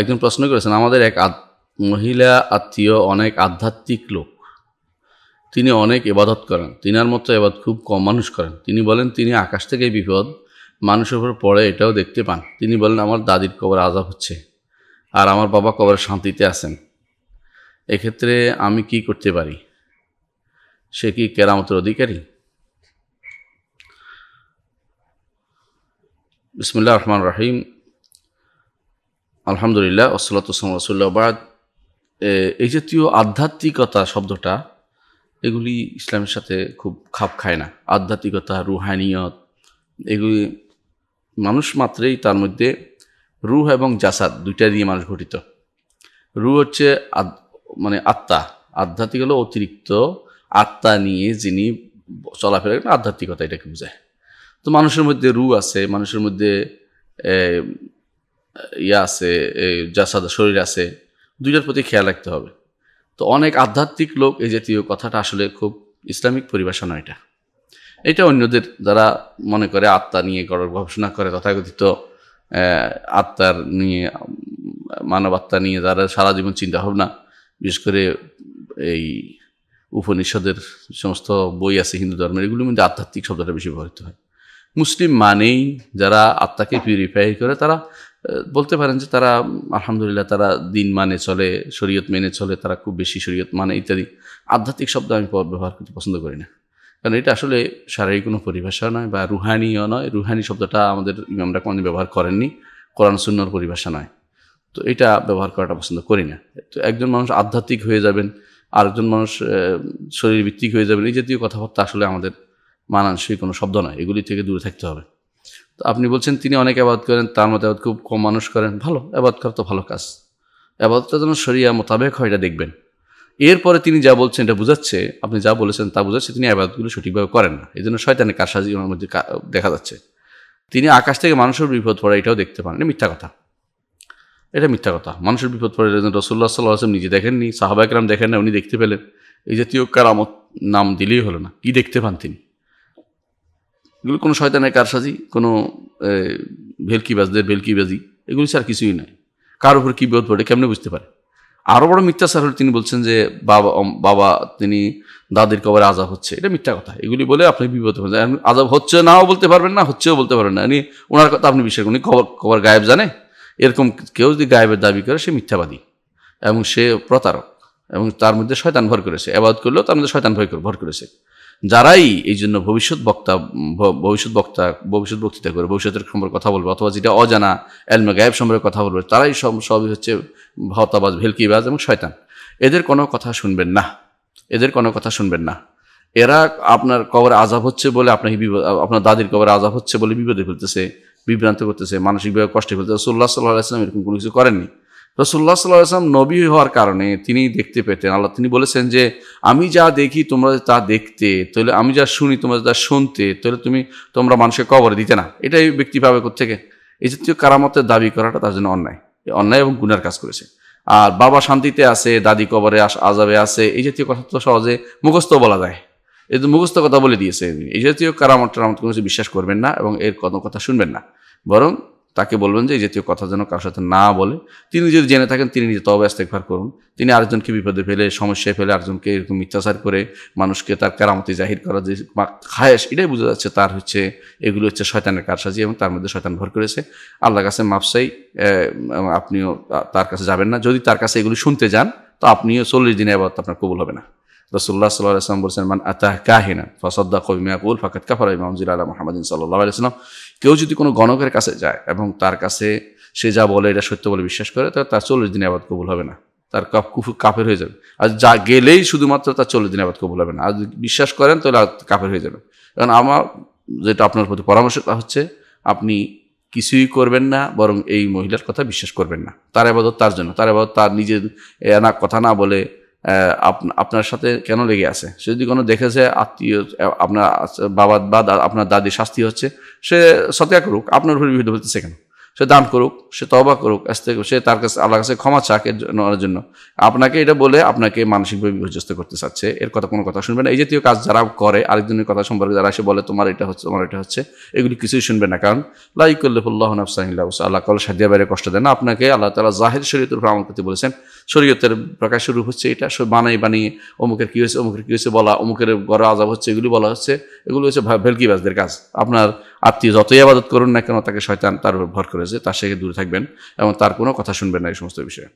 একজন প্রশ্ন করেছেন আমাদের এক মহিলা আত্মীয় অনেক আধ্যাত্মিক লোক তিনি অনেক এবাদত করেন তিনার মতো এবাদ খুব কম মানুষ করেন তিনি বলেন তিনি আকাশ থেকে বিপদ মানুষের উপর পড়ে এটাও দেখতে পান তিনি বলেন আমার দাদির কবর আজাব হচ্ছে আর আমার বাবা কবর শান্তিতে আছেন এক্ষেত্রে আমি কি করতে পারি সে কি কেরামতের অধিকারী বিসমুল্লাহ রহমান রাহিম আলহামদুলিল্লাহ ওসলাতসম রসুল্লাবাদ এই জাতীয় আধ্যাত্মিকতা শব্দটা এগুলি ইসলামের সাথে খুব খাপ খায় না আধ্যাত্মিকতা রুহানিয়ত এগুলি মানুষ মাত্রেই তার মধ্যে রুহ এবং জাসাদ দুইটা দিয়ে মানুষ গঠিত রু হচ্ছে মানে আত্মা আধ্যাত্মিক হলো অতিরিক্ত আত্মা নিয়ে যিনি চলাফেরা আধ্যাত্মিকতা এটাকে বোঝায় তো মানুষের মধ্যে রু আছে মানুষের মধ্যে ইয়া আছে যা সাদা শরীর আছে দুইটার প্রতি খেয়াল রাখতে হবে তো অনেক আধ্যাত্মিক লোক এই জাতীয় কথাটা আসলে খুব ইসলামিক পরিভাষা নয় এটা এটা অন্যদের যারা মনে করে আত্মা নিয়ে গবেষণা করে তথাকথিত আত্মার নিয়ে মানব আত্মা নিয়ে যারা সারা জীবন ভাবনা বিশেষ করে এই উপনিষদের সমস্ত বই আছে হিন্দু ধর্মের এগুলোর মধ্যে আধ্যাত্মিক শব্দটা বেশি ব্যবহৃত হয় মুসলিম মানেই যারা আত্মাকে পিউরিফাই করে তারা বলতে পারেন যে তারা আলহামদুলিল্লাহ তারা দিন মানে চলে শরীয়ত মেনে চলে তারা খুব বেশি শরীয়ত মানে ইত্যাদি আধ্যাত্মিক শব্দ আমি ব্যবহার করতে পছন্দ করি না কারণ এটা আসলে শারীরিক কোনো পরিভাষা নয় বা রুহানিও নয় রুহানি শব্দটা আমাদের ইমামরা কোনো ব্যবহার করেননি কোরআন শূন্যর পরিভাষা নয় তো এটা ব্যবহার করাটা পছন্দ করি না তো একজন মানুষ আধ্যাত্মিক হয়ে যাবেন আরেকজন মানুষ শরীরভিত্তিক হয়ে যাবেন এই জাতীয় কথাবার্তা আসলে আমাদের মানানসই কোনো শব্দ নয় এগুলি থেকে দূরে থাকতে হবে তো আপনি বলছেন তিনি অনেক আবাদ করেন তার মতো আবাদ খুব কম মানুষ করেন ভালো আবাদ করা তো ভালো কাজ অ্যাবাদটা যেন সরিয়া মোতাবেক হয় এটা দেখবেন এরপরে তিনি যা বলছেন এটা বোঝাচ্ছে আপনি যা বলেছেন তা বোঝাচ্ছে তিনি আবাদগুলো সঠিকভাবে করেন না এই জন্য শয়তানের কারসাজি ওনার মধ্যে দেখা যাচ্ছে তিনি আকাশ থেকে মানুষের বিপদ পড়া এটাও দেখতে পান মিথ্যা কথা এটা মিথ্যা কথা মানুষের বিপদ পড়ে রসুল্লাহ সাল্লাহ আসলাম নিজে দেখেননি সাহাবাকরাম দেখেন না উনি দেখতে পেলেন এই জাতীয় কারামত নাম দিলেই হলো না কি দেখতে পান তিনি এগুলো কোনো শয়তানের কারসাজি কোনো ভেলকিবাজদের ভেলকিবাজি এগুলি স্যার কিছুই নাই কার উপর কী বিপদ পড়ে কেমনে বুঝতে পারে আরও বড় স্যার হলে তিনি বলছেন যে বাবা বাবা তিনি দাদির কবরে আজাব হচ্ছে এটা মিথ্যা কথা এগুলি বলে আপনি বিপদ হচ্ছেন আজাব হচ্ছে নাও বলতে পারবেন না হচ্ছেও বলতে পারবেন না উনি ওনার কথা আপনি বিশ্বাস উনি কবর কবর গায়েব জানে এরকম কেউ যদি গায়েবের দাবি করে সে মিথ্যাবাদী এবং সে প্রতারক এবং তার মধ্যে শয়তান ভর করেছে অ্যাবাদ করলেও তার মধ্যে শয়তান ভয় ভর করেছে যারাই এই জন্য ভবিষ্যৎ বক্তা ভবিষ্যৎ বক্তা ভবিষ্যৎ বক্তৃতা করে ভবিষ্যতের সম্পর্কে কথা বলবে অথবা যেটা অজানা এলমে গায়েব সম্পর্কে কথা বলবে তারাই সব সবই হচ্ছে ভতাবাজ ভেলকিবাজ এবং শয়তান এদের কোনো কথা শুনবেন না এদের কোনো কথা শুনবেন না এরা আপনার কবরে আজাব হচ্ছে বলে আপনাকে আপনার দাদির কবরে আজাব হচ্ছে বলে বিপদে ফেলতেছে বিভ্রান্ত করতেছে মানসিকভাবে কষ্টে ফেলতেছে সোল্লা সাল্লাহ আসলাম এরকম কোনো কিছু করেননি রসুল্লাহ সাল্লাহ আসলাম নবী হওয়ার কারণে তিনি দেখতে পেতেন আল্লাহ তিনি বলেছেন যে আমি যা দেখি তোমরা তা দেখতে তাহলে আমি যা শুনি তোমরা যা শুনতে তাহলে তুমি তোমরা মানুষকে কবর দিতে না এটাই ব্যক্তিভাবে পাবে এই জাতীয় কারামতের দাবি করাটা তার জন্য অন্যায় অন্যায় এবং গুণার কাজ করেছে আর বাবা শান্তিতে আছে দাদি কবরে আস আজাবে আছে এই জাতীয় কথা তো সহজে মুখস্থ বলা যায় এই মুখস্থ কথা বলে দিয়েছে এই জাতীয় কারামতটা আমাদের কোনো কিছু বিশ্বাস করবেন না এবং এর কোনো কথা শুনবেন না বরং তাকে বলবেন যে এই জাতীয় কথা যেন কারোর সাথে না বলে তিনি যদি জেনে থাকেন তিনি নিজে তবে ইস্তেকভার করুন তিনি আরেকজনকে বিপদে ফেলে সমস্যায় ফেলে আরেকজনকে এরকম মিথ্যাচার করে মানুষকে তার কেরামতি জাহির করা যে খায়েস এটাই বোঝা যাচ্ছে তার হচ্ছে এগুলো হচ্ছে শয়তানের কারসাজি এবং তার মধ্যে শয়তান ভর করেছে আল্লাহ কাছে মাপসাই আপনিও তার কাছে যাবেন না যদি তার কাছে এগুলি শুনতে যান তো আপনিও চল্লিশ দিনে আবার আপনার কবুল হবে না রসুল্লাহ সাল্লাহ আসলাম বলছেন মান আতাহ কাহিনা ফসদ্দা কবিমিয়াকুল ফাকাত কাফার ইমামজিল আল্লাহ মোহাম্মদিন সাল্লাহ আলাইসলাম কেউ যদি কোনো গণকের কাছে যায় এবং তার কাছে সে যা বলে এটা সত্য বলে বিশ্বাস করে তাহলে তার চল্লিশ দিনে আবাদ কবুল হবে না তার কাপ কুফু কাফের হয়ে যাবে আর যা গেলেই শুধুমাত্র তার চল্লিশ দিনে আবাদ কবুল হবে না আর বিশ্বাস করেন তাহলে কাফের হয়ে যাবে কারণ আমার যেটা আপনার প্রতি পরামর্শ তা হচ্ছে আপনি কিছুই করবেন না বরং এই মহিলার কথা বিশ্বাস করবেন না তার আবাদত তার জন্য তার আবাদত তার নিজের এনা কথা না বলে আপনার সাথে কেন লেগে আছে সে যদি কোনো দেখেছে আত্মীয় আপনার বাবা বা আপনার দাদি শাস্তি হচ্ছে সে সত্যা করুক আপনার উপরে বিরুদ্ধ হতেছে কেন সে দান করুক সে তবা করুক আস্তে সে তার কাছে আল্লাহ কাছে ক্ষমা চাক এর জন্য আপনাকে এটা বলে আপনাকে মানসিকভাবে বিপর্যস্ত করতে চাচ্ছে এর কথা কোনো কথা শুনবে না এই জাতীয় কাজ যারা করে আরেকজনের কথা সম্পর্কে যারা এসে বলে তোমার এটা হচ্ছে তোমার এটা হচ্ছে এগুলি কিছুই শুনবে না কারণ লাইকুল্লাহ নাফসাহিল্লাহ আল্লাহ কাল সাদিয়া বাইরে কষ্ট দেন না আপনাকে আল্লাহ তালা জাহের শরীয়তের উপর আমার করতে বলেছেন শরীয়তের প্রকাশ শুরু হচ্ছে এটা বানাই বানিয়ে অমুকের কী হয়েছে অমুকের কী হয়েছে বলা অমুকের গড়া আজাব হচ্ছে এগুলি বলা হচ্ছে এগুলো হচ্ছে ভেলকিবাজদের কাজ আপনার আত্মীয় যতই আবাদত করুন না কেন তাকে শয়তান তার উপর ভর করেছে তার সঙ্গে দূরে থাকবেন এবং তার কোনো কথা শুনবেন না এই সমস্ত বিষয়ে